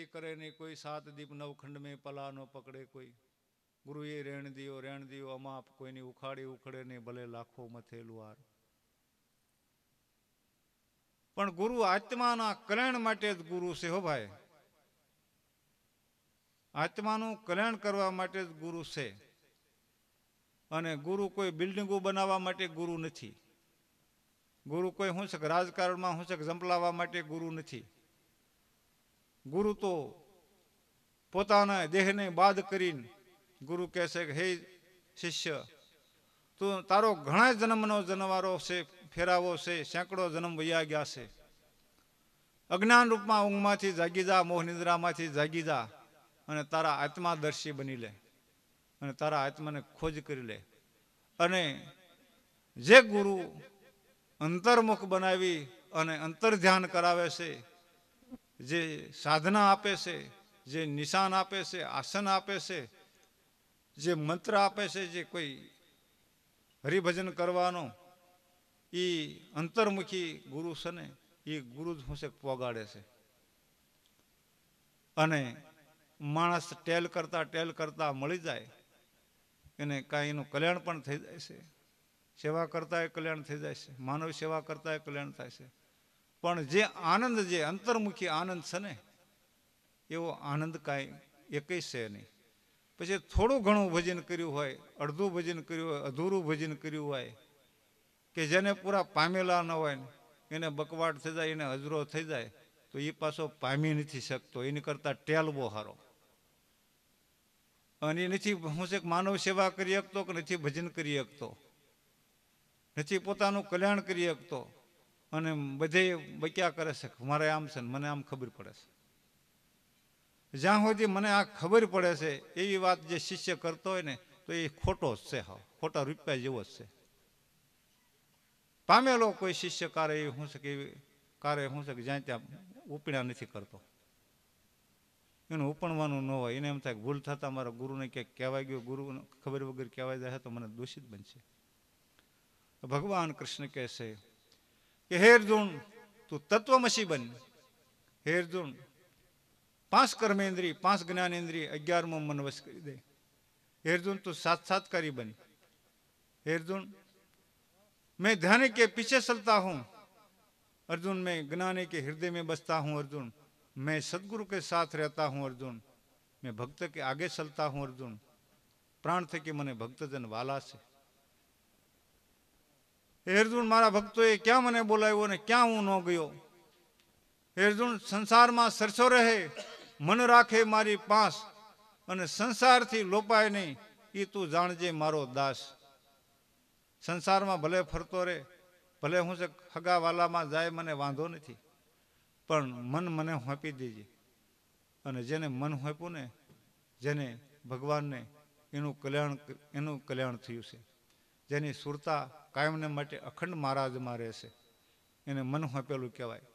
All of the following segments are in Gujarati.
એસી કરે નહીં કોઈ સાત દીપ નવખંડ મેં પલા નો પકડે કોઈ ગુરુએ રેણ દિયો રેણ દિયો અમાપ કોઈની ઉખાડી ઉખડે નહીં ભલે લાખો મથેલું આર પણ ગુરુ આત્માના કલ્યાણ માટે જ ગુરુ છે હો ભાઈ આત્માનું કલ્યાણ કરવા માટે જ ગુરુ છે અને ગુરુ કોઈ બિલ્ડિંગો બનાવવા માટે ગુરુ નથી ગુરુ કોઈ હું છે રાજકારણમાં હું છે જંપલાવવા માટે ગુરુ નથી ગુરુ તો પોતાના દેહને બાદ કરીને ગુરુ કહે કે હે શિષ્ય તું તારો ઘણા જન્મનો જનવારો છે ફેરાવો છે સેંકડો જન્મ વયા ગયા છે અજ્ઞાન રૂપમાં ઊંઘમાંથી જાગી જા મોહ જાગી જા અને તારા આત્માદર્શી બની લે અને તારા આત્માને ખોજ કરી લે અને જે ગુરુ અંતર્મુખ બનાવી અને અંતર ધ્યાન કરાવે છે જે સાધના આપે છે જે નિશાન આપે છે આસન આપે છે જે મંત્ર આપે છે જે કોઈ હરિભજન કરવાનો એ અંતર્મુખી ગુરુ છે ને એ ગુરુ જ છે પોગાડે છે અને માણસ ટેલ કરતા ટેલ કરતા મળી જાય એને કાંઈ એનું કલ્યાણ પણ થઈ જાય છે સેવા કરતા એ કલ્યાણ થઈ જાય છે માનવ સેવા કરતા એ કલ્યાણ થાય છે પણ જે આનંદ જે અંતર્મુખી આનંદ છે ને એવો આનંદ કાંઈ એકેય છે નહીં પછી થોડું ઘણું ભજન કર્યું હોય અડધું ભજન કર્યું હોય અધૂરું ભજન કર્યું હોય કે જેને પૂરા પામેલા ન હોય એને બકવાટ થઈ જાય એને અજરો થઈ જાય તો એ પાછો પામી નથી શકતો એની કરતાં ટેલવો હારો અને એ નથી હું છે માનવ સેવા કરી શકતો કે નથી ભજન કરી શકતો નથી પોતાનું કલ્યાણ કરી શકતો અને બધે બક્યા કરે છે મારે આમ છે મને આમ ખબર પડે છે જ્યાં સુધી મને આ ખબર પડે છે એવી વાત જે શિષ્ય કરતો હોય ને તો એ ખોટો જ છે હા ખોટા રૂપિયા જેવો જ છે પામેલો કોઈ શિષ્ય કારે એ શું છે કે કારે શું છે કે જ્યાં ત્યાં ઉપીણા નથી કરતો એનું ઉપણવાનું ન હોય એને એમ થાય ભૂલ થતા મારા ગુરુને ક્યાંક કહેવાય ગયો ગુરુ ખબર વગર કહેવાય જાય તો મને દોષિત બનશે ભગવાન કૃષ્ણ કહે છે कि हे अर्जुन तू तत्वमसी बन हे अर्जुन पांच कर्मेंद्री पांच ज्ञानेन्द्रीय मन वश कर दे हे अर्जुन तू साक्षात्कारी बन हे अर्जुन मैं ध्यान के पीछे चलता हूँ अर्जुन मैं ज्ञाने के हृदय में बसता हूँ अर्जुन मैं सदगुरु के साथ रहता हूँ अर्जुन मैं भक्त के आगे चलता हूँ अर्जुन प्राण थे कि मैंने भक्तजन वाला से અર્જુન મારા ભક્તોએ ક્યાં મને બોલાવ્યો અને ક્યાં હું ન ગયો અર્જુન સંસારમાં સરસો રહે મન રાખે મારી પાંસ અને સંસારથી લોપાય નહીં એ તું જાણજે મારો દાસ સંસારમાં ભલે ફરતો રહે ભલે હું છે ખગાવાલામાં જાય મને વાંધો નથી પણ મન મને હોંપી દેજે અને જેને મન હોંપ્યું ને જેને ભગવાનને એનું કલ્યાણ એનું કલ્યાણ થયું છે જેની સુરતા કાયમને માટે અખંડ મહારાજમાં રહેશે એને મન હોંપેલું કહેવાય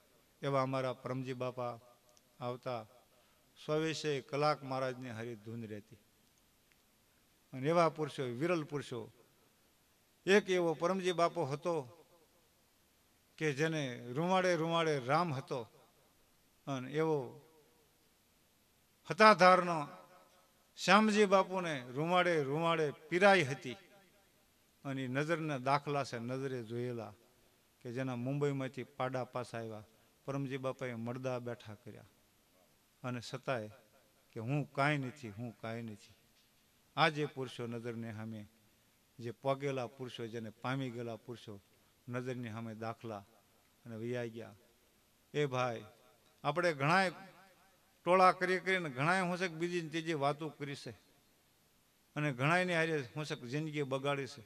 એવા અમારા પરમજી બાપા આવતા સ્વવિષય કલાક મહારાજની હરી ધૂન રહેતી અને એવા પુરુષો વિરલ પુરુષો એક એવો પરમજી બાપો હતો કે જેને રૂમાડે રૂમાડે રામ હતો અને એવો હતાધારનો શ્યામજી બાપુને રૂમાડે રૂમાડે પીરાઈ હતી અને એ નજરના દાખલા છે નજરે જોયેલા કે જેના મુંબઈમાંથી પાડા પાસ આવ્યા પરમજી બાપાએ મળદા બેઠા કર્યા અને છતાંય કે હું કાંઈ નથી હું કાંઈ નથી આ જે પુરુષો નજરને સામે જે પગેલા પુરુષો જેને પામી ગયેલા પુરુષો નજરની સામે દાખલા અને વૈયા ગયા એ ભાઈ આપણે ઘણાય ટોળા કરી કરીને ઘણાય હું છે બીજી ત્રીજી વાતો કરીશે અને ઘણાયની હારે હું છે જિંદગી બગાડી છે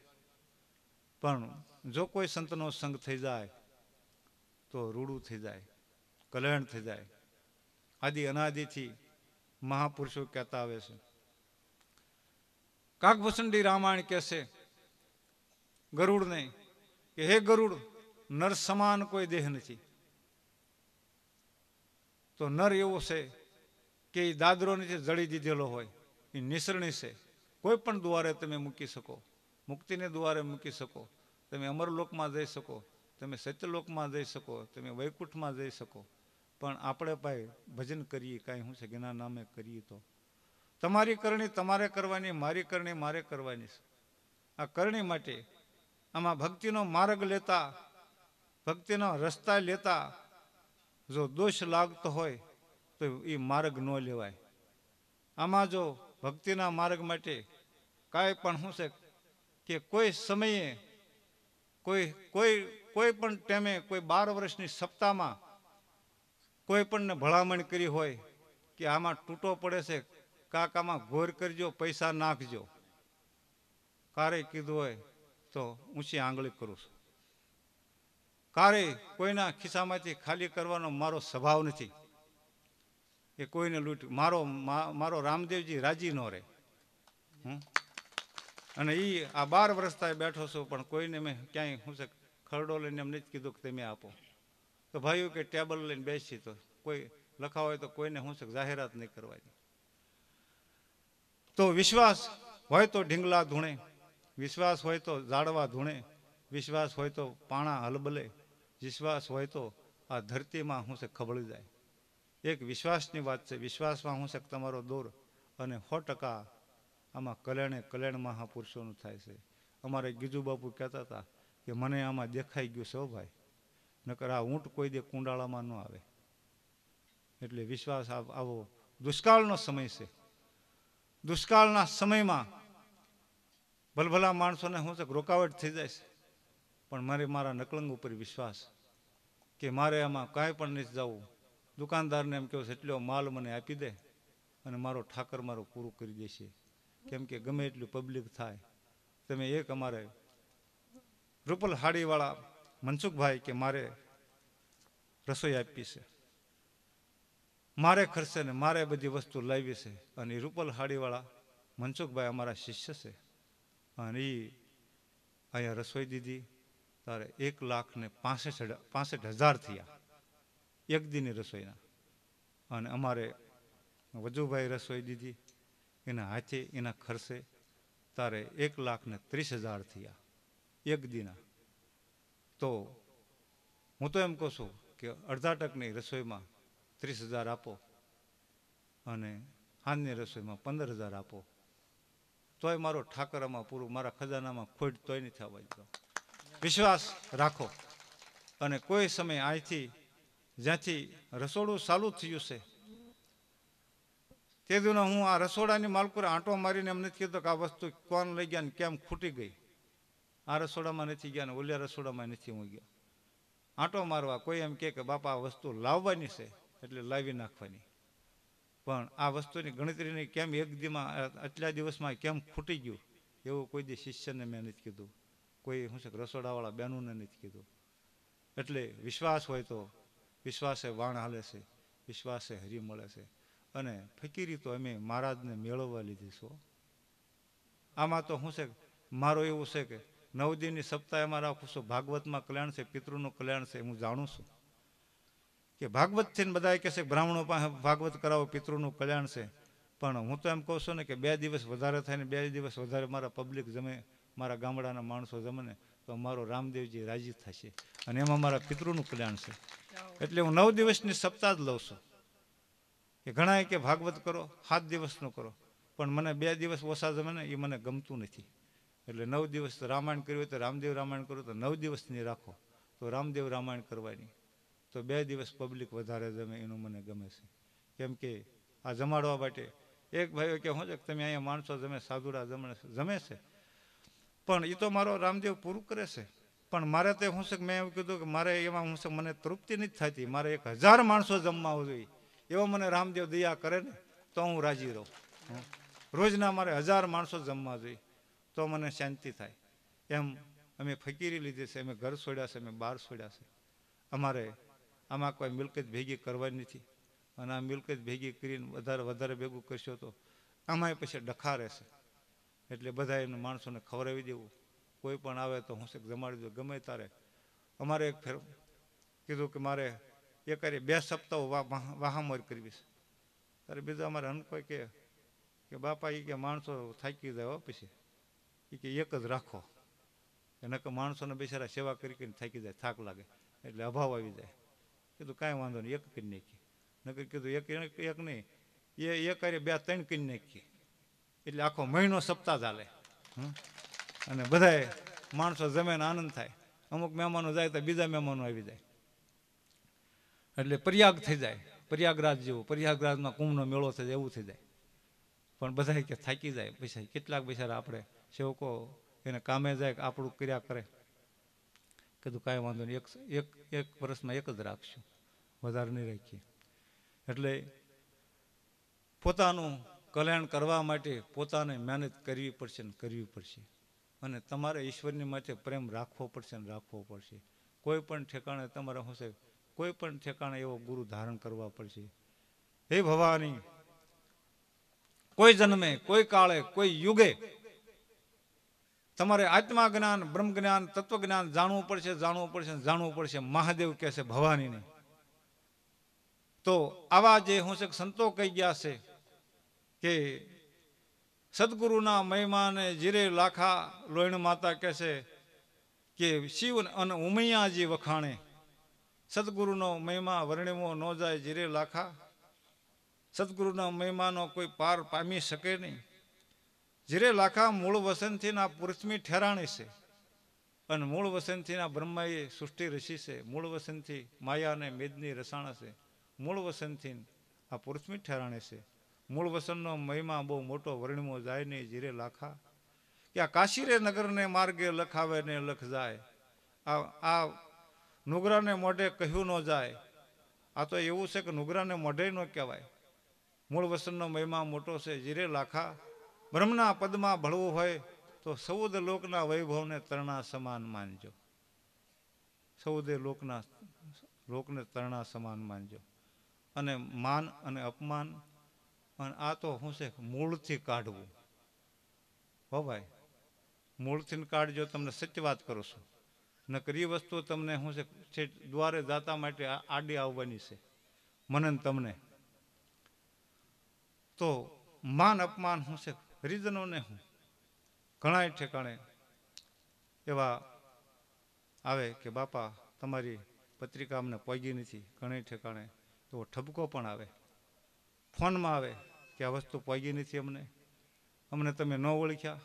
પણ જો કોઈ સંતનો સંગ થઈ જાય તો રૂડું થઈ જાય કલ્યાણ થઈ જાય આદિ અનાદિથી મહાપુરુષો કહેતા આવે છે કાકભૂષણડી રામાયણ કહેશે ગરુડને કે હે ગરુડ નર સમાન કોઈ દેહ નથી તો નર એવો છે કે એ દાદરો નીચે જળી દીધેલો હોય એ નિસરણી છે કોઈ પણ દ્વારે તમે મૂકી શકો મુક્તિને દ્વારે મૂકી શકો તમે અમરલોકમાં જઈ શકો તમે સત્યલોકમાં જઈ શકો તમે વૈકુંઠમાં જઈ શકો પણ આપણે ભાઈ ભજન કરીએ કાંઈ શું છે જ્ઞાન નામે કરીએ તો તમારી કરણી તમારે કરવાની મારી કરણી મારે કરવાની છે આ કરણી માટે આમાં ભક્તિનો માર્ગ લેતા ભક્તિના રસ્તા લેતા જો દોષ લાગતો હોય તો એ માર્ગ ન લેવાય આમાં જો ભક્તિના માર્ગ માટે કાંઈ પણ શું છે કે કોઈ સમયે કોઈ કોઈ કોઈ પણ ટાઈમે કોઈ બાર વર્ષની સપ્તાહમાં કોઈ પણને ભલામણ કરી હોય કે આમાં તૂટો પડે છે કાકામાં ગોર કરજો પૈસા નાખજો કારે કીધું હોય તો ઊંચી આંગળી કરું છું કારે કોઈના ખિસ્સામાંથી ખાલી કરવાનો મારો સ્વભાવ નથી એ કોઈને લૂંટ મારો મારો રામદેવજી રાજી ન રહે હમ અને એ આ બાર વર્ષતા બેઠો છો પણ કોઈને મેં ક્યાંય હું છે ખરડો લઈને એમ નથી કીધું કે તમે આપો તો ભાઈઓ કે ટેબલ લઈને બેસી તો કોઈ લખા હોય તો કોઈને હું છે જાહેરાત નહીં કરવાની તો વિશ્વાસ હોય તો ઢીંગલા ધૂણે વિશ્વાસ હોય તો ઝાડવા ધૂણે વિશ્વાસ હોય તો પાણા હલબલે વિશ્વાસ હોય તો આ ધરતીમાં હું છે ખબડી જાય એક વિશ્વાસની વાત છે વિશ્વાસમાં હું છે તમારો દોર અને સો ટકા આમાં કલ્યાણે કલ્યાણ મહાપુરુષોનું થાય છે અમારે ગીજુ બાપુ કહેતા હતા કે મને આમાં દેખાઈ ગયું છે ભાઈ નકર આ ઊંટ કોઈ દે કુંડાળામાં ન આવે એટલે વિશ્વાસ આવો દુષ્કાળનો સમય છે દુષ્કાળના સમયમાં ભલભલા માણસોને હું છે રોકાવટ થઈ જાય છે પણ મારે મારા નકલંગ ઉપર વિશ્વાસ કે મારે આમાં કાંઈ પણ નથી જવું દુકાનદારને એમ કહ્યું છે એટલો માલ મને આપી દે અને મારો ઠાકર મારો પૂરું કરી દેશે કેમ કે ગમે એટલું પબ્લિક થાય તમે એક અમારે રૂપલ હાડીવાળા મનસુખભાઈ કે મારે રસોઈ આપી છે મારે ખર્ચે ને મારે બધી વસ્તુ લાવી છે અને રૂપલ હાડીવાળા મનસુખભાઈ અમારા શિષ્ય છે અને એ અહીંયા રસોઈ દીધી તારે એક લાખ ને પાસઠ પાસઠ હજાર થયા એક દીની રસોઈના અને અમારે વજુભાઈ રસોઈ દીધી એના હાથે એના ખર્ચે તારે એક લાખને ત્રીસ હજાર થયા એક દીના તો હું તો એમ કહું છું કે અડધા ટકની રસોઈમાં ત્રીસ હજાર આપો અને હાનની રસોઈમાં પંદર હજાર આપો તોય મારો ઠાકરામાં પૂરું મારા ખજાનામાં ખોટ તોય નહીં આવવા દીધો વિશ્વાસ રાખો અને કોઈ સમય અહીંથી જ્યાંથી રસોડું ચાલુ થયું છે તે દીનો હું આ રસોડાની માલકુરે આંટો મારીને એમ નથી કીધું કે આ વસ્તુ કોણ લઈ ગયા ને કેમ ખૂટી ગઈ આ રસોડામાં નથી ગયા ને ઓલિયા રસોડામાં નથી હું ગયા આંટો મારવા કોઈ એમ કહે કે બાપા આ વસ્તુ લાવવાની છે એટલે લાવી નાખવાની પણ આ વસ્તુની ગણતરીની કેમ એક દીમાં આટલા દિવસમાં કેમ ખૂટી ગયું એવું કોઈ દી શિષ્યને મેં નથી કીધું કોઈ શું છે રસોડાવાળા બહેનોને નથી કીધું એટલે વિશ્વાસ હોય તો વિશ્વાસે વાણ હાલે છે વિશ્વાસે હરી મળે છે અને ફકીરી તો અમે મહારાજને મેળવવા લીધી છો આમાં તો હું છે મારો એવું છે કે નવ દિનની સપ્તાહ એમાં રાખું છું ભાગવતમાં કલ્યાણ છે પિતૃનું કલ્યાણ છે હું જાણું છું કે ભાગવત છે ને બધા કહે છે બ્રાહ્મણો પાસે ભાગવત કરાવો પિતૃનું કલ્યાણ છે પણ હું તો એમ કહું છું ને કે બે દિવસ વધારે થાય ને બે દિવસ વધારે મારા પબ્લિક જમે મારા ગામડાના માણસો જમે તો અમારો રામદેવજી રાજી થશે અને એમાં મારા પિતૃનું કલ્યાણ છે એટલે હું નવ દિવસની સપ્તાહ જ લઉં છું કે ઘણા કે ભાગવત કરો સાત દિવસનું કરો પણ મને બે દિવસ ઓછા જમે ને એ મને ગમતું નથી એટલે નવ દિવસ રામાયણ કર્યું હોય તો રામદેવ રામાયણ કરો તો નવ દિવસની રાખો તો રામદેવ રામાયણ કરવાની તો બે દિવસ પબ્લિક વધારે જમે એનું મને ગમે છે કેમ કે આ જમાડવા માટે એક ભાઈઓ કે હું છે તમે અહીંયા માણસો જમે સાધુડા જમણે જમે છે પણ એ તો મારો રામદેવ પૂરું કરે છે પણ મારે તો હું છે મેં એવું કીધું કે મારે એમાં હું છે મને તૃપ્તિ નથી થતી મારે એક હજાર માણસો જમવા જોઈએ એવો મને રામદેવ દયા કરે ને તો હું રાજી રહું રોજના મારે હજાર માણસો જમવા જોઈએ તો મને શાંતિ થાય એમ અમે ફકીરી લીધી છે અમે ઘર છોડ્યા છે અમે બહાર છોડ્યા છે અમારે આમાં કોઈ મિલકત ભેગી કરવાની નથી અને આ મિલકત ભેગી કરીને વધારે વધારે ભેગું કરશો તો આમાંય પછી ડખા રહેશે એટલે બધા એમને માણસોને ખવડાવી દેવું કોઈ પણ આવે તો હું જમાડી દઉં ગમે તારે અમારે એક ફેર કીધું કે મારે એ કરી બે સપ્તાહો સપ્તાહ કરવી છે ત્યારે બીજો અમારે અનકો કે કે બાપા એ કે માણસો થાકી જાય પછી એ કે એક જ રાખો એને કે માણસોને બેસારા સેવા કરી કરીને થાકી જાય થાક લાગે એટલે અભાવ આવી જાય કીધું કાંઈ વાંધો નહીં એક કરી નાખી નકર કીધું એક એક નહીં એ એક કરી બે ત્રણ કરી નાખી એટલે આખો મહિનો સપ્તાહ ચાલે અને બધાએ માણસો જમે આનંદ થાય અમુક મહેમાનો જાય તો બીજા મહેમાનો આવી જાય એટલે પ્રયાગ થઈ જાય પ્રયાગરાજ જેવો પ્રયાગરાજમાં કુંભનો મેળો થઈ જાય એવું થઈ જાય પણ બધા કે થાકી જાય પૈસા કેટલાક બિચારા આપણે સેવકો એને કામે જાય આપણું ક્રિયા કરે કીધું કાંઈ વાંધો નહીં એક એક એક વર્ષમાં એક જ રાખશું વધારે નહીં રાખીએ એટલે પોતાનું કલ્યાણ કરવા માટે પોતાને મહેનત કરવી પડશે ને કરવી પડશે અને તમારે ઈશ્વરની માટે પ્રેમ રાખવો પડશે ને રાખવો પડશે કોઈ પણ ઠેકાણે તમારે શું છે કોઈ પણ ઠેકાણે એવો ગુરુ ધારણ કરવા પડશે હે ભવાની કોઈ જન્મે કોઈ કાળે કોઈ યુગે તમારે આત્મા જ્ઞાન બ્રહ્મ જ્ઞાન તત્વ જ્ઞાન જાણવું પડશે જાણવું પડશે જાણવું પડશે મહાદેવ કહે છે ભવાનીને તો આવા જે હું છે સંતો કહી ગયા છે કે સદગુરુના મહિમાને જીરે લાખા લોહીણ માતા કહે છે કે શિવ અને ઉમૈયાજી વખાણે સદગુરુનો મહિમા વર્ણિમો ન જાય જીરે લાખા સદગુરુના મહિમાનો કોઈ પાર પામી શકે નહીં જીરે લાખા મૂળ વસંતીના પૃથ્વી ઠેરાણી છે અને મૂળ વસંતીના બ્રહ્માએ સૃષ્ટિ રચી છે મૂળ વસંતી માયા અને મેદની રસાણા છે મૂળ વસંતી આ પૃથ્વી ઠેરાણે છે મૂળ વસનનો મહિમા બહુ મોટો વર્ણિમો જાય નહીં જીરે લાખા કે આ કાશીરે નગરને માર્ગે લખાવે ને લખ જાય આ આ નુગરાને મોઢે કહ્યું ન જાય આ તો એવું છે કે નુગરાને મોઢે ન કહેવાય મૂળ વસનનો મહિમા મોટો છે જીરે લાખા બ્રહ્મના પદમાં ભળવું હોય તો સૌદ લોકના વૈભવને તરણા સમાન માનજો સૌદે લોકના લોકને તરણા સમાન માનજો અને માન અને અપમાન અને આ તો શું છે મૂળથી કાઢવું હો ભાઈ મૂળથી કાઢજો તમને સત્ય વાત કરું છું નકરી વસ્તુ તમને શું છે દ્વારે દાતા માટે આડી આવવાની છે મનન તમને તો માન અપમાન શું છે હરિજનોને હું ઘણાય ઠેકાણે એવા આવે કે બાપા તમારી પત્રિકા અમને પહોંચી નથી ઘણાય ઠેકાણે એવો ઠપકો પણ આવે ફોનમાં આવે કે આ વસ્તુ પહોંચી નથી અમને અમને તમે ન ઓળખ્યા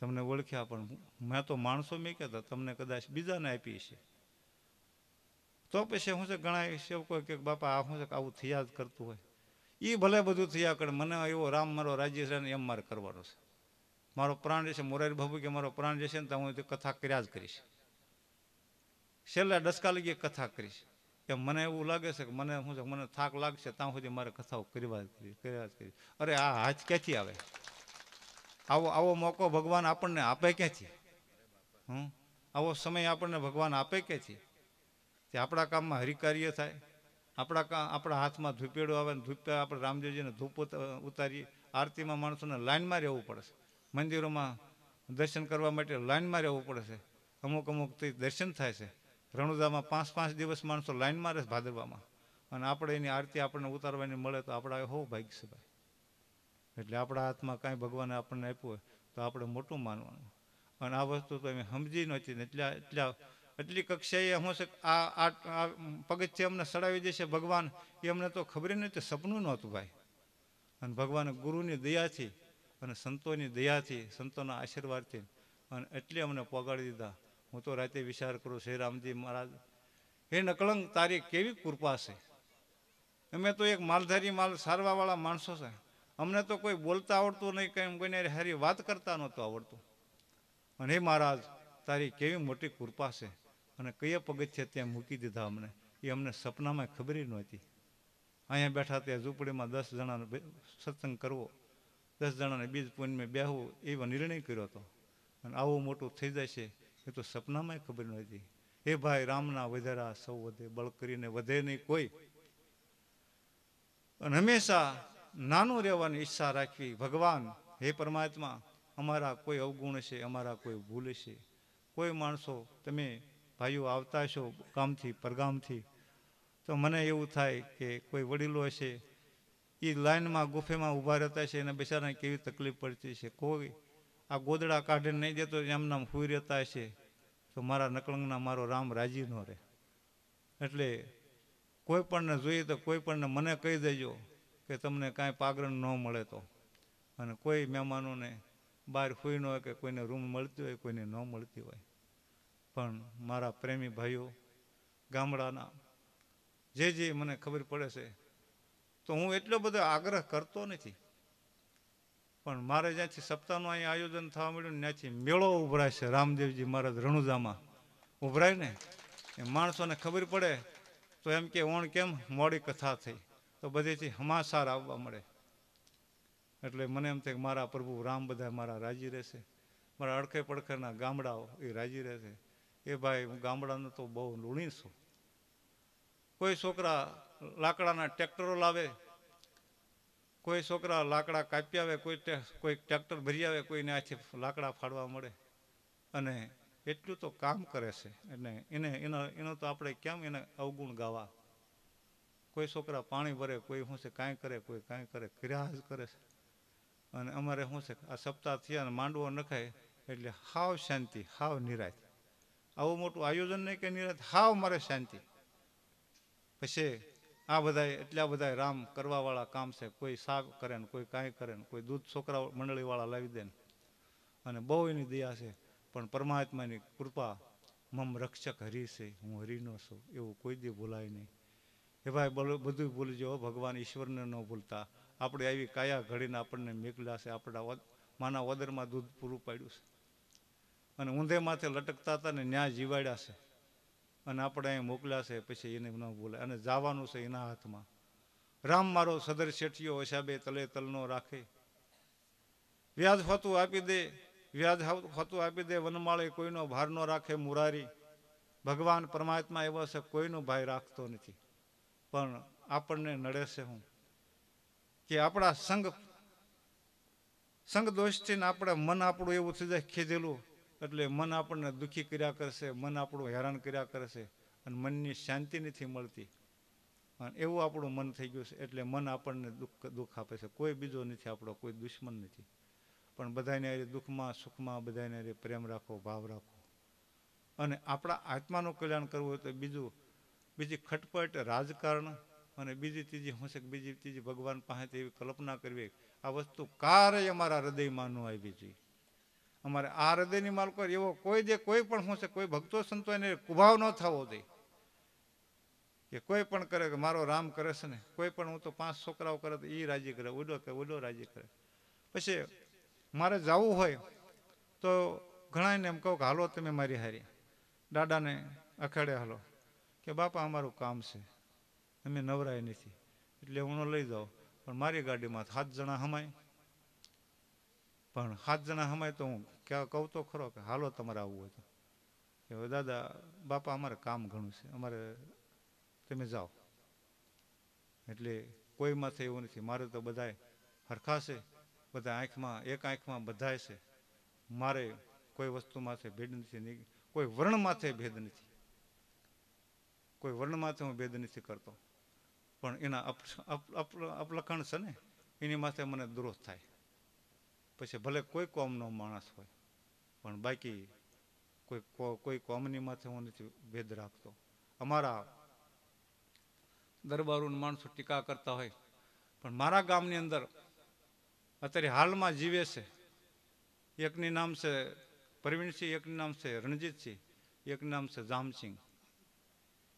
તમને ઓળખ્યા પણ મેં તો માણસો મેં હતા તમને કદાચ બીજાને આપી છે તો પછી શું છે ઘણા સેવકો કે બાપા આ શું છે આવું થયા જ કરતું હોય એ ભલે બધું થયા કરે મને એવો રામ મારો રાજ્ય છે એમ મારે કરવાનો છે મારો પ્રાણ જે છે મોરારી બાબુ કે મારો પ્રાણ જે છે ને તો હું કથા કર્યા જ કરીશ છેલ્લા ડસકા લગી કથા કરીશ કે મને એવું લાગે છે કે મને શું છે મને થાક લાગશે ત્યાં સુધી મારે કથાઓ કરવા જ કરી કર્યા જ કરી અરે આ હાથ ક્યાંથી આવે આવો આવો મોકો ભગવાન આપણને આપે ક્યાંથી હમ આવો સમય આપણને ભગવાન આપે છે તે આપણા કામમાં હરિકાર્ય થાય આપણા કામ આપણા હાથમાં ધૂપેડો આવે ને ધૂપ આપણે રામદેવજીને ધૂપ ઉતારીએ આરતીમાં માણસોને લાઇનમાં રહેવું પડશે મંદિરોમાં દર્શન કરવા માટે લાઇનમાં રહેવું પડશે અમુક અમુક દર્શન થાય છે રણુદામાં પાંચ પાંચ દિવસ માણસો લાઇનમાં રહે ભાદરવામાં અને આપણે એની આરતી આપણને ઉતારવાની મળે તો આપણા હો ભાગ્ય છે ભાઈ એટલે આપણા હાથમાં કાંઈ ભગવાને આપણને આપ્યું હોય તો આપણે મોટું માનવાનું અને આ વસ્તુ તો અમે સમજી નહોતી ને એટલે એટલા એટલી કક્ષાએ છે આ આ પગથિયા અમને સડાવી દેશે ભગવાન એ અમને તો ખબર નથી સપનું નહોતું ભાઈ અને ભગવાન ગુરુની દયાથી અને સંતોની દયાથી સંતોના આશીર્વાદથી અને એટલે અમને પગાડી દીધા હું તો રાતે વિચાર કરું શ્રી રામજી મહારાજ હે નકળંગ તારી કેવી કૃપા છે અમે તો એક માલધારી માલ સારવાવાળા માણસો છે અમને તો કોઈ બોલતા આવડતું નહીં કંઈ કોઈને હારી વાત કરતા નહોતું આવડતું અને હે મહારાજ તારી કેવી મોટી કૃપા છે અને કયા પગથિયા ત્યાં મૂકી દીધા અમને એ અમને સપનામાં ખબર નહોતી અહીંયા બેઠા ત્યાં ઝૂંપડીમાં દસ જણાનો સત્સંગ કરવો દસ જણાને બીજ પૂનમે બેહવું એવો નિર્ણય કર્યો હતો અને આવું મોટું થઈ જાય છે એ તો સપનામાંય ખબર નહોતી હે ભાઈ રામના વધારા સૌ વધે બળ કરીને વધે નહીં કોઈ અને હંમેશા નાનું રહેવાની ઈચ્છા રાખવી ભગવાન હે પરમાત્મા અમારા કોઈ અવગુણ છે અમારા કોઈ ભૂલ છે કોઈ માણસો તમે ભાઈઓ આવતા છો ગામથી પરગામથી તો મને એવું થાય કે કોઈ વડીલો હશે એ લાઈનમાં ગુફેમાં ઊભા રહેતા છે એને બિચારાને કેવી તકલીફ પડતી છે કોઈ આ ગોદડા કાઢીને નહીં દેતો એમનામ હુઈ રહેતા છે તો મારા નકળંગના મારો રામ રાજી ન રહે એટલે કોઈ પણને જોઈએ તો કોઈ પણને મને કહી દેજો કે તમને કાંઈ પાગરણ ન મળે તો અને કોઈ મહેમાનોને બહાર હોઈ ન હોય કે કોઈને રૂમ મળતી હોય કોઈને ન મળતી હોય પણ મારા પ્રેમી ભાઈઓ ગામડાના જે જે મને ખબર પડે છે તો હું એટલો બધો આગ્રહ કરતો નથી પણ મારે જ્યાંથી સપ્તાહનું અહીં આયોજન થવા મળ્યું ત્યાંથી મેળો ઉભરાય છે રામદેવજી મહારાજ રણુજામાં ઉભરાય ને એ માણસોને ખબર પડે તો એમ કે ઓણ કેમ મોડી કથા થઈ તો બધેથી હમાસાર આવવા મળે એટલે મને એમ થાય કે મારા પ્રભુ રામ બધા મારા રાજી રહેશે મારા અડખે પડખેના ગામડાઓ એ રાજી રહેશે એ ભાઈ હું ગામડાનો તો બહુ લૂણી છું કોઈ છોકરા લાકડાના ટ્રેક્ટરો લાવે કોઈ છોકરા લાકડા કાપી આવે કોઈ કોઈ ટ્રેક્ટર ભરી આવે કોઈને આથી લાકડા ફાડવા મળે અને એટલું તો કામ કરે છે એટલે એને એનો એનો તો આપણે કેમ એને અવગુણ ગાવા કોઈ છોકરા પાણી ભરે કોઈ શું છે કાંઈ કરે કોઈ કાંઈ કરે કર્યા કરે છે અને અમારે શું છે આ સપ્તાહ થયા અને માંડવો નખાય એટલે હાવ શાંતિ હાવ નિરાત આવું મોટું આયોજન નહીં કે નિરાશ હાવ મારે શાંતિ પછી આ બધા એટલા બધા રામ કરવાવાળા કામ છે કોઈ શાક કરે ને કોઈ કાંઈ કરે ને કોઈ દૂધ છોકરા મંડળીવાળા લાવી દે ને અને બહુ એની દયા છે પણ પરમાત્માની કૃપા મમ રક્ષક હરી છે હું હરિનો છું એવું કોઈ દી ભૂલાય નહીં એ ભાઈ બોલો બધું ભૂલજો ભગવાન ઈશ્વરને ન ભૂલતા આપણે આવી કાયા ઘડીને આપણને મેઘલા છે આપણા માના વદરમાં દૂધ પૂરું પાડ્યું છે અને ઊંધે માથે લટકતા હતા ને ન્યા જીવાડ્યા છે અને આપણે અહીં મોકલ્યા છે પછી એને ન બોલે અને જવાનું છે એના હાથમાં રામ મારો સદર શેઠિયો હિસાબે તલે તલનો રાખે વ્યાજ ફતું આપી દે વ્યાજ ફતું આપી દે વનમાળે કોઈનો ભાર ન રાખે મુરારી ભગવાન પરમાત્મા એવા છે કોઈનો ભાઈ રાખતો નથી પણ આપણને નડે છે હું કે આપણા સંગ સંઘ દોષથી આપણે મન આપણું એવું થઈ જાય ખીધેલું એટલે મન આપણને દુઃખી કર્યા કરશે મન આપણું હેરાન કર્યા કરશે અને મનની શાંતિ નથી મળતી અને એવું આપણું મન થઈ ગયું છે એટલે મન આપણને દુઃખ દુઃખ આપે છે કોઈ બીજો નથી આપણો કોઈ દુશ્મન નથી પણ બધાને અરે દુઃખમાં સુખમાં બધાને અરે પ્રેમ રાખો ભાવ રાખો અને આપણા આત્માનું કલ્યાણ કરવું હોય તો બીજું બીજી ખટપટ રાજકારણ અને બીજી ત્રીજી હું છે કે બીજી ત્રીજી ભગવાન પાસેથી એવી કલ્પના કરવી આ વસ્તુ કારય અમારા હૃદયમાં ન આવી છે અમારે આ હૃદયની માલકો એવો કોઈ જે કોઈ પણ હું છે કોઈ ભક્તો સંતો એને કુભાવ ન થવો દે કે કોઈ પણ કરે કે મારો રામ કરે છે ને કોઈ પણ હું તો પાંચ છોકરાઓ કરે તો એ રાજી કરે ઓડો કે ઓડો રાજી કરે પછી મારે જવું હોય તો ઘણાને એમ કહું કે હાલો તમે મારી હારી દાદાને અખેડે હાલો કે બાપા અમારું કામ છે અમે નવરાય નથી એટલે હુંનો લઈ જાઉં પણ મારી ગાડીમાં સાત જણા હમાય પણ સાત જણા હમાય તો હું ક્યાં કહું તો ખરો કે હાલો તમારે આવવું હોય તો કે હવે દાદા બાપા અમારે કામ ઘણું છે અમારે તમે જાઓ એટલે કોઈ માથે એવું નથી મારે તો બધાય હરખાશે બધા આંખમાં એક આંખમાં બધાય છે મારે કોઈ વસ્તુ માથે ભેદ નથી કોઈ વર્ણ માથે ભેદ નથી કોઈ વર્ણમાંથી હું ભેદ નથી કરતો પણ એના અપલખણ છે ને એની માથે મને દ્રોહ થાય પછી ભલે કોઈ કોમનો માણસ હોય પણ બાકી કોઈ કોઈ કોમની માથે હું નથી ભેદ રાખતો અમારા દરબારું માણસો ટીકા કરતા હોય પણ મારા ગામની અંદર અત્યારે હાલમાં જીવે છે એકની નામ છે પ્રવીણસિંહ એકની નામ છે રણજીતસિંહ એકનું નામ છે જામસિંહ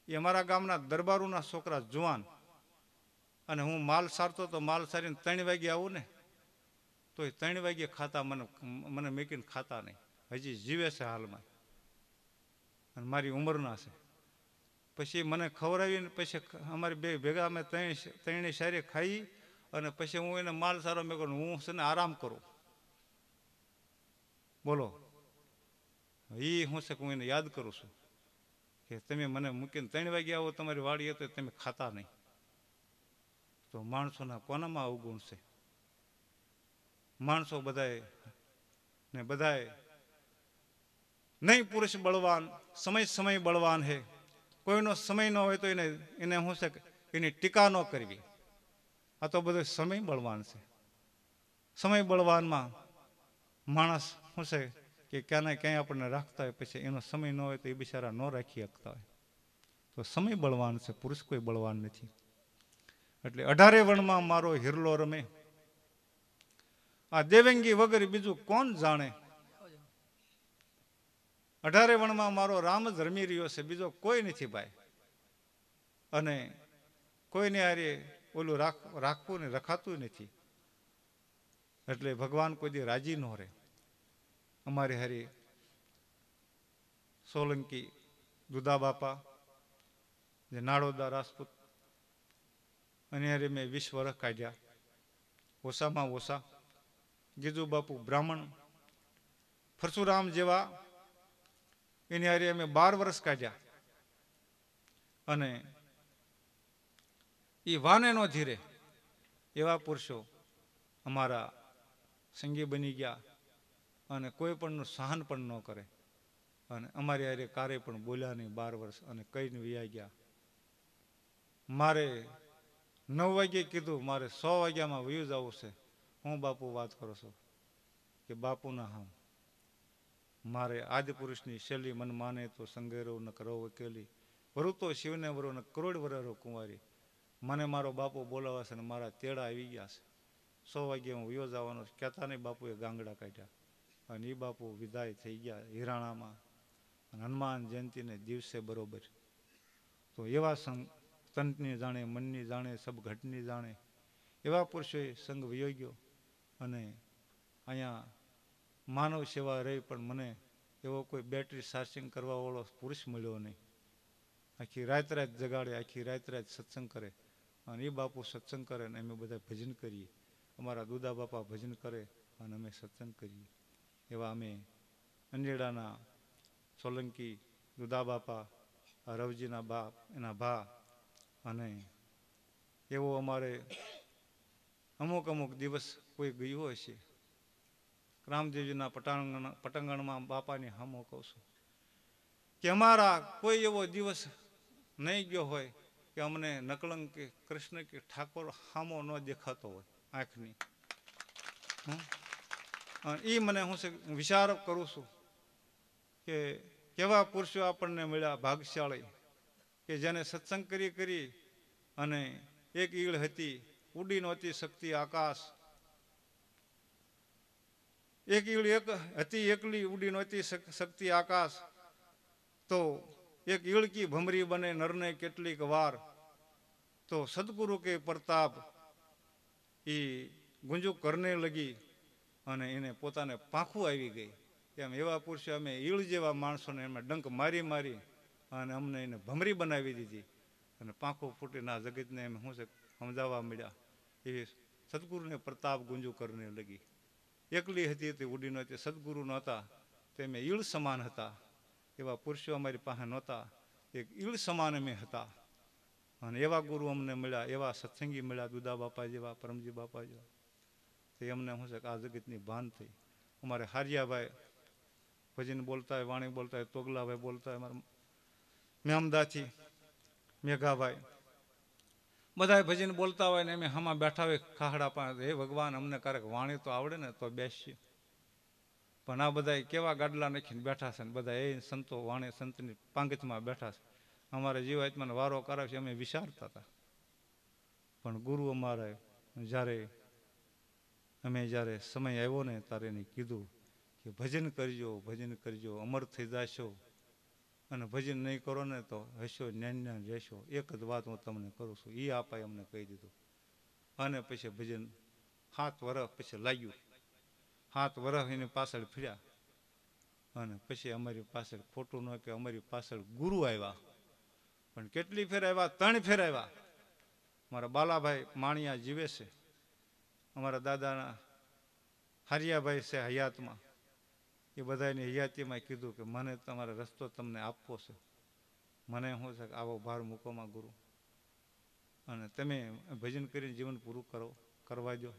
એ અમારા ગામના દરબારોના છોકરા જુવાન અને હું માલ સારતો તો માલ સારીને ત્રણ વાગે આવું ને તો એ ત્રણ વાગે ખાતા મને મને મેકીને ખાતા નહીં હજી જીવે છે હાલમાં અને મારી ઉંમરના છે પછી મને ખવડાવીને પછી અમારી બે ભેગા અમે ત્રણ ત્રણેય શારી ખાઈ અને પછી હું એને માલ સારો મેં કરું હું છે ને આરામ કરું બોલો એ હું છે હું એને યાદ કરું છું કે તમે મને મૂકીને ત્રણ વાગે આવો તમારી વાડી તો તમે ખાતા નહીં તો માણસોના કોનામાં અવગુણ છે માણસો બધાએ ને બધાએ નહીં પુરુષ બળવાન સમય સમય બળવાન હે કોઈનો સમય ન હોય તો એને એને શું છે એની ટીકા ન કરવી આ તો બધો સમય બળવાન છે સમય બળવાનમાં માણસ શું છે કે ક્યાંને ક્યાંય આપણને રાખતા હોય પછી એનો સમય ન હોય તો એ બિચારા ન રાખી શકતા હોય તો સમય બળવાન છે પુરુષ કોઈ બળવાન નથી એટલે અઢારે વણમાં મારો હિરલો રમે આ દેવેંગી વગર બીજું કોણ જાણે અઢારે વણમાં મારો રામ જ રમી રહ્યો છે બીજો કોઈ નથી ભાઈ અને કોઈને આરે ઓલું રાખ રાખવું ને રખાતું નથી એટલે ભગવાન કોઈ દી રાજી ન રહે અમારે હરે સોલંકી દુદા બાપા જે નાળોદા રાજપૂત અને હરે મેં વીસ વર્ષ કાઢ્યા ઓસામાં ઓસા ગીજુ બાપુ બ્રાહ્મણ પરશુરામ જેવા એની હારે અમે બાર વર્ષ કાઢ્યા અને એ વાને નો ધીરે એવા પુરુષો અમારા સંગી બની ગયા અને કોઈ પણનું સહન પણ ન કરે અને અમારી આરે કારે પણ બોલ્યા નહીં બાર વર્ષ અને કહીને વ્યા ગયા મારે નવ વાગ્યે કીધું મારે સો વાગ્યામાં વયું જવું છે હું બાપુ વાત કરો છો કે બાપુના હા મારે આદિપુરુષની શૈલી મન માને તો સંગેરો ન કરો વકેલી વરુતો શિવને વરો ને કરોડ વરરો કુંવારી મને મારો બાપુ બોલાવા છે ને મારા તેડા આવી ગયા છે સો વાગ્યે હું વયો જવાનો કહેતા નહીં બાપુએ ગાંગડા કાઢ્યા અને એ બાપુ વિદાય થઈ ગયા હિરાણામાં અને હનુમાન જયંતિને દિવસે બરોબર તો એવા સંઘ તંતની જાણે મનની જાણે સબઘટની જાણે એવા પુરુષોએ સંઘ વિયોગ્યો અને અહીંયા માનવ સેવા રહી પણ મને એવો કોઈ બેટરી ચાર્જિંગ કરવાવાળો પુરુષ મળ્યો નહીં આખી રાત રાત જગાડે આખી રાત રાત સત્સંગ કરે અને એ બાપુ સત્સંગ કરે અને અમે બધા ભજન કરીએ અમારા દુદા બાપા ભજન કરે અને અમે સત્સંગ કરીએ એવા અમે અંજેડાના સોલંકી દુદા બાપા રવજીના બાપ એના ભા અને એવો અમારે અમુક અમુક દિવસ કોઈ ગયો હશે રામદેવજીના પટાંગણ પટાંગણમાં બાપાની હામો કહું છું કે અમારા કોઈ એવો દિવસ નહીં ગયો હોય કે અમને નકલંગ કે કૃષ્ણ કે ઠાકોર હામો ન દેખાતો હોય આંખની અને એ મને હું વિચાર કરું છું કે કેવા પુરુષો આપણને મળ્યા ભાગશાળી કે જેને સત્સંગ કરી કરી અને એક ઈળ હતી ઉડી નહોતી શક્તિ આકાશ એક ઈળ એક હતી એકલી ઉડી નહોતી શક્તિ આકાશ તો એક ઈળકી ભમરી બને નરને કેટલીક વાર તો સદગુરુ કે પ્રતાપ એ ગુંજુ કરને લગી અને એને પોતાને પાંખું આવી ગઈ એમ એવા પુરુષે અમે ઈળ જેવા માણસોને એમાં ડંક મારી મારી અને અમને એને ભમરી બનાવી દીધી અને પાંખો ફૂટીને આ જગતને એમ શું છે સમજાવવા મળ્યા એ સદગુરુને પ્રતાપ ગુંજુ કરને લગી એકલી હતી તે ઉડી નહોતી સદગુરુ નહોતા તે અમે ઈળ સમાન હતા એવા પુરુષો અમારી પાસે નહોતા એક ઈળ સમાન અમે હતા અને એવા ગુરુ અમને મળ્યા એવા સત્સંગી મળ્યા દુદા બાપા જેવા પરમજી બાપા જેવા તો એમને શું છે કે આ જગતની ભાન થઈ અમારે હારિયાભાઈ ભજન બોલતા હોય વાણી બોલતા હોય તોગલાભાઈ બોલતા હોય અમારે મેમદાથી મેઘાભાઈ બધા ભજન બોલતા હોય ને અમે હમા બેઠા હોય ખાહડા પાસે હે ભગવાન અમને ક્યારેક વાણી તો આવડે ને તો બેસીએ પણ આ બધા કેવા ગાડલા નાખીને બેઠા છે ને બધા એ સંતો વાણી સંતની પાંગતમાં બેઠા છે અમારે જીવાત્માને વારો કરાવે છે અમે વિચારતા હતા પણ ગુરુ અમારે જ્યારે અમે જ્યારે સમય આવ્યો ને ત્યારે એને કીધું કે ભજન કરજો ભજન કરજો અમર થઈ જશો અને ભજન નહીં કરો ને તો હશો જ્ઞાન રહેશો એક જ વાત હું તમને કરું છું એ આપાએ અમને કહી દીધું અને પછી ભજન સાત વર્ષ પછી લાગ્યું સાત વર્ષ એની પાછળ ફર્યા અને પછી અમારી પાછળ ખોટું ન કે અમારી પાછળ ગુરુ આવ્યા પણ કેટલી ફેર આવ્યા ત્રણ ફેર આવ્યા મારા બાલાભાઈ માણિયા જીવે છે અમારા દાદાના હરિયાભાઈ છે હયાતમાં એ બધાની હયાતીમાં કીધું કે મને તમારો રસ્તો તમને આપવો છે મને શું છે આવો ભાર મૂકોમાં ગુરુ અને તમે ભજન કરીને જીવન પૂરું કરો કરવા દો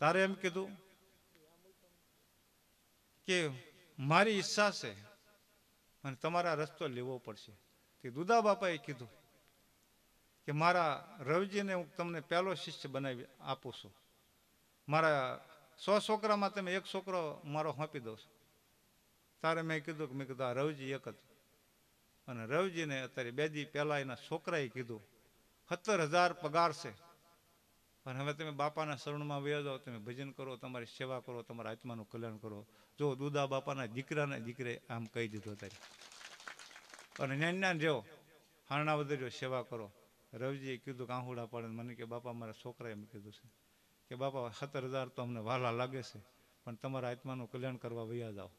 તારે એમ કીધું કે મારી ઈચ્છા છે અને તમારા રસ્તો લેવો પડશે તે દુદા બાપાએ કીધું કે મારા રવિજીને હું તમને પહેલો શિષ્ય બનાવી આપું છું મારા સો છોકરામાં તમે એક છોકરો મારો સોંપી દઉં છો તારે મેં કીધું કે મેં કીધું આ રવિજી એક જ અને રવજીને અત્યારે બે દી પહેલાં એના છોકરાએ કીધું સત્તર હજાર પગાર છે પણ હવે તમે બાપાના શરણમાં વયા જાઓ તમે ભજન કરો તમારી સેવા કરો તમારા આત્માનું કલ્યાણ કરો જો દુદા બાપાના દીકરાને દીકરે આમ કહી દીધો ત્યારે અને જ્ઞાન જ્ઞાન જેવો હારણા વધાર્યો સેવા કરો રવજીએ કીધું કાંહુડા પડે મને કે બાપા મારા છોકરાએ એમ કીધું છે કે બાપા સત્તર હજાર તો અમને વાલા લાગે છે પણ તમારા આત્માનું કલ્યાણ કરવા વૈયા જાઓ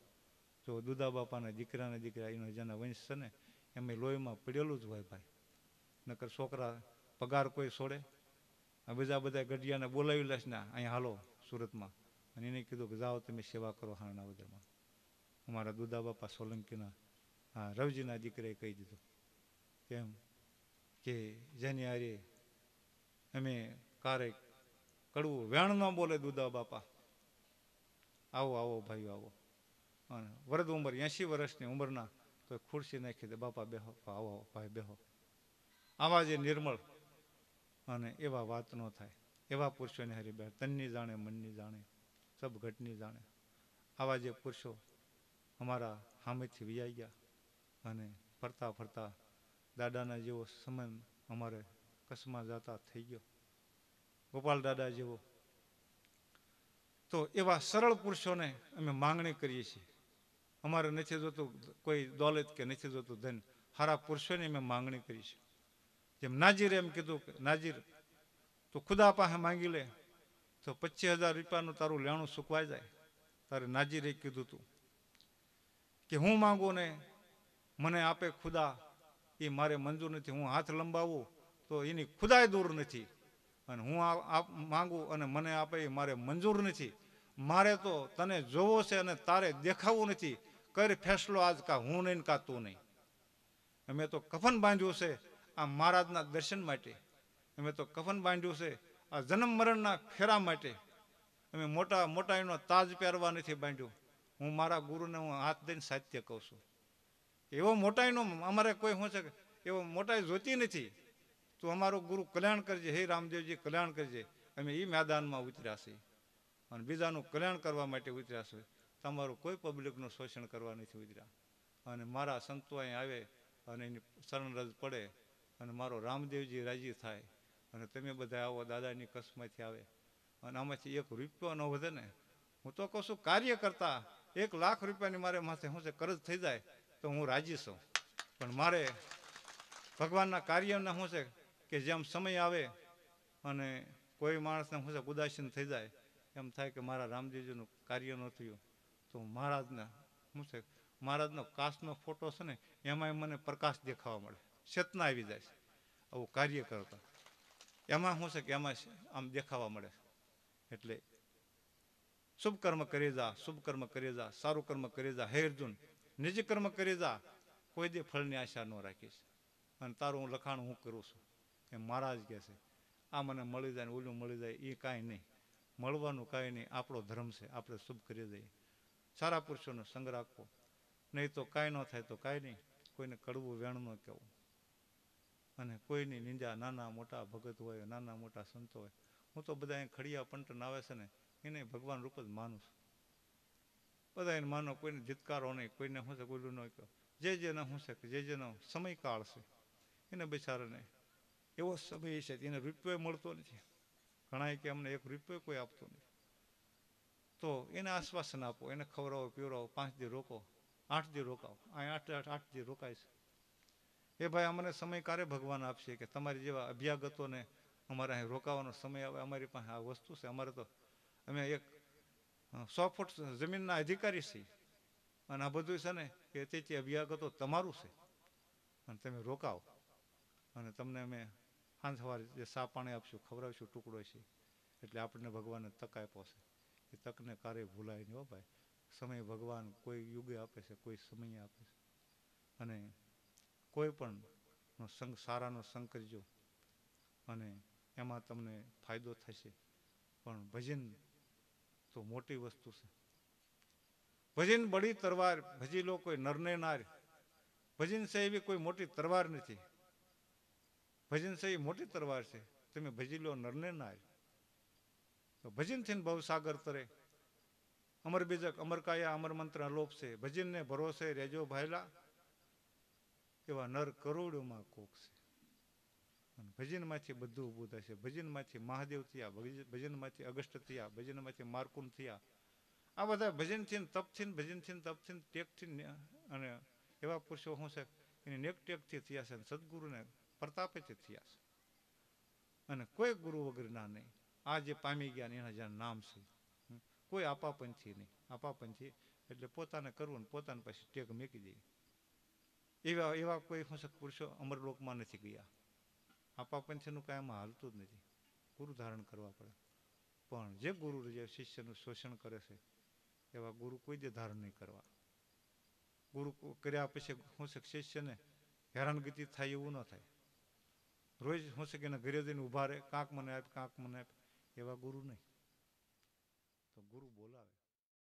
જો દુદા બાપાના દીકરાના દીકરા એનો જેના વંશ છે ને એમ લોહીમાં પડેલું જ હોય ભાઈ નકર છોકરા પગાર કોઈ છોડે બીજા બધા ગઢિયાને બોલાવી લેશ ને અહીંયા હાલો સુરતમાં અને એને કીધું કે જાઓ તમે સેવા કરો હાણા બધામાં અમારા દુદા બાપા સોલંકીના હા રવજીના દીકરાએ કહી દીધું કેમ કે જેની હારે અમે ક્યારેક કડવું વેણ ન બોલે દુદા બાપા આવો આવો ભાઈ આવો અને વરદ ઉંમર એંશી વર્ષની ઉંમરના તો ખુરશી નાખી દે બાપા બેહો આવો ભાઈ બેહો આવા જે નિર્મળ અને એવા વાત ન થાય એવા પુરુષોને હરી બેઠ તનની જાણે મનની જાણે સબ ઘટની જાણે આવા જે પુરુષો અમારા સામેથી વિયાઈ ગયા અને ફરતા ફરતા દાદાના જેવો સમય અમારે કચ્છમાં જતા થઈ ગયો ગોપાલ દાદા જેવો તો એવા સરળ પુરુષોને અમે માંગણી કરીએ છીએ અમારે નથી જોતું કોઈ દોલત કે નથી જોતું ધન સારા પુરુષોની અમે માંગણી કરી છે જેમ નાજીરે એમ કીધું કે નાજીર તો ખુદા પાસે માંગી લે તો પચીસ હજાર રૂપિયાનું તારું લેણું સુકવાઈ જાય તારે નાજીરે કીધું તું કે હું માંગુ ને મને આપે ખુદા એ મારે મંજૂર નથી હું હાથ લંબાવું તો એની ખુદાય દૂર નથી અને હું આ માંગુ અને મને આપે એ મારે મંજૂર નથી મારે તો તને જોવો છે અને તારે દેખાવું નથી કર ફેસલો આજ કા હું નહીં કા તું નહીં અમે તો કફન બાંધ્યું છે આ મહારાજના દર્શન માટે અમે તો કફન બાંધ્યું છે આ જન્મ મરણના ફેરા માટે અમે મોટા મોટા એનો તાજ પહેરવા નથી બાંધ્યું હું મારા ગુરુને હું હાથ દઈને સાહિત્ય કહું છું એવો મોટાઈનો અમારે કોઈ શું છે એવો મોટાઈ જોતી નથી તો અમારું ગુરુ કલ્યાણ કરજે હે રામદેવજી કલ્યાણ કરજે અમે એ મેદાનમાં ઉતર્યા છીએ અને બીજાનું કલ્યાણ કરવા માટે ઉતર્યા છે તમારું કોઈ પબ્લિકનું શોષણ કરવા નથી ઉતર્યા અને મારા સંતો અહીં આવે અને એની શરણરજ પડે અને મારો રામદેવજી રાજી થાય અને તમે બધા આવો દાદાની કસમાંથી આવે અને આમાંથી એક રૂપિયો ન વધે ને હું તો કહું છું કાર્ય કરતા એક લાખ રૂપિયાની મારે માથે શું છે કરજ થઈ જાય તો હું રાજી છું પણ મારે ભગવાનના કાર્યના શું છે કે જેમ સમય આવે અને કોઈ માણસને શું છે ઉદાસીન થઈ જાય એમ થાય કે મારા રામજીજીનું કાર્ય ન થયું તો મહારાજના શું છે મહારાજનો કાશનો ફોટો છે ને એમાંય મને પ્રકાશ દેખાવા મળે ચેતના આવી જાય છે આવું કાર્ય કરતા એમાં શું છે કે એમાં આમ દેખાવા મળે એટલે શુભ કર્મ કરી જા શુભ કર્મ કરી જા સારું કર્મ કરી જા હે અર્જુન નિજ કર્મ કરી જા કોઈ દે ફળની આશા ન રાખીશ અને તારું લખાણ હું કરું છું એ મહારાજ કહે છે આ મને મળી જાય ને ઓલું મળી જાય એ કાંઈ નહીં મળવાનું કાંઈ નહીં આપણો ધર્મ છે આપણે શુભ કરી દઈએ સારા પુરુષોનો સંગ રાખવો નહીં તો કાંઈ ન થાય તો કાંઈ નહીં કોઈને કડવું વેણ ન કહેવું અને કોઈની નિંજા નાના મોટા ભગત હોય નાના મોટા સંતો હોય હું તો બધા ખડિયા પંટન આવે છે ને એને ભગવાન રૂપ જ માનું છું બધા એને માનો કોઈને ધિતકારો નહીં કોઈને હું છે ગુલું ન કહો જે જેને હું છે જે જેનો સમય કાઢશે એને બિચારાને એવો સમય છે એને રૂપિયો મળતો નથી ઘણાએ કે અમને એક રૂપિયો કોઈ આપતો નથી તો એને આશ્વાસન આપો એને ખવડાવો પીવડાવો પાંચ દી રોકો આઠ દી રોકાવો અહીં આઠ આઠ આઠ દી રોકાય છે એ ભાઈ અમને સમય ક્યારે ભગવાન આપશે કે તમારી જેવા અભ્યાગતોને અમારે અહીં રોકાવાનો સમય આવે અમારી પાસે આ વસ્તુ છે અમારે તો અમે એક સો ફૂટ જમીનના અધિકારી છે અને આ બધું છે ને કે તે અભ્યાગતો તમારું છે અને તમે રોકાવો અને તમને અમે સાંજ સવારે જે સા પાણી આપશું ખવડાવીશું ટુકડો છે એટલે આપણને ભગવાને તક આપ્યો છે એ તકને કારે ભૂલાય નહીં હો ભાઈ સમય ભગવાન કોઈ યુગે આપે છે કોઈ સમયે આપે છે અને કોઈ પણ સંગ સારાનો સંગ કરજો અને એમાં તમને ફાયદો થશે પણ ભજન તો મોટી વસ્તુ છે ભજીન બળી તરવાર ભજી લો કોઈ નરને નાર ભજીન છે એવી કોઈ મોટી તરવાર નથી ભજન છે એ મોટી તરવાર છે તમે ભજી લો નરને નાર તો ભજન થઈને બહુ સાગર તરે અમર બીજક અમર કાયા અમર મંત્ર અલોપ છે ભજીનને ભરોસે રેજો ભાયલા એવા નર કરોડોમાં કોક છે અને ભજનમાંથી બધું ઊભું થાય છે ભજનમાંથી મહાદેવ થયા ભજનમાંથી અગસ્ત થયા ભજનમાંથી માર્કુંડ થયા આ બધા ભજનથી તપથી ભજનથી તપથી ટેકથી અને એવા પુરુષો શું છે એને નેકટેકથી થયા છે અને સદગુરુને પ્રતાપેથી થયા છે અને કોઈ ગુરુ વગરના નહીં આ જે પામી ગયા એના જ્યાં નામ છે કોઈ આપાપંથી નહીં આપાપંથી એટલે પોતાને કરવું ને પોતાને પછી ટેક મૂકી દે એવા એવા કોઈ શું પુરુષો અમરલોકમાં નથી ગયા આપાપંથીનું કાંઈ આમાં હાલતું જ નથી ગુરુ ધારણ કરવા પડે પણ જે ગુરુ જે શિષ્યનું શોષણ કરે છે એવા ગુરુ કોઈ દે ધારણ નહીં કરવા ગુરુ કર્યા પછી હું છે શિષ્યને હેરાનગતિ થાય એવું ન થાય રોજ હું છે કે એના ઘરે જઈને ઊભા રહે કાંક મને આપ કાંક મને આપે એવા ગુરુ નહીં તો ગુરુ બોલાવે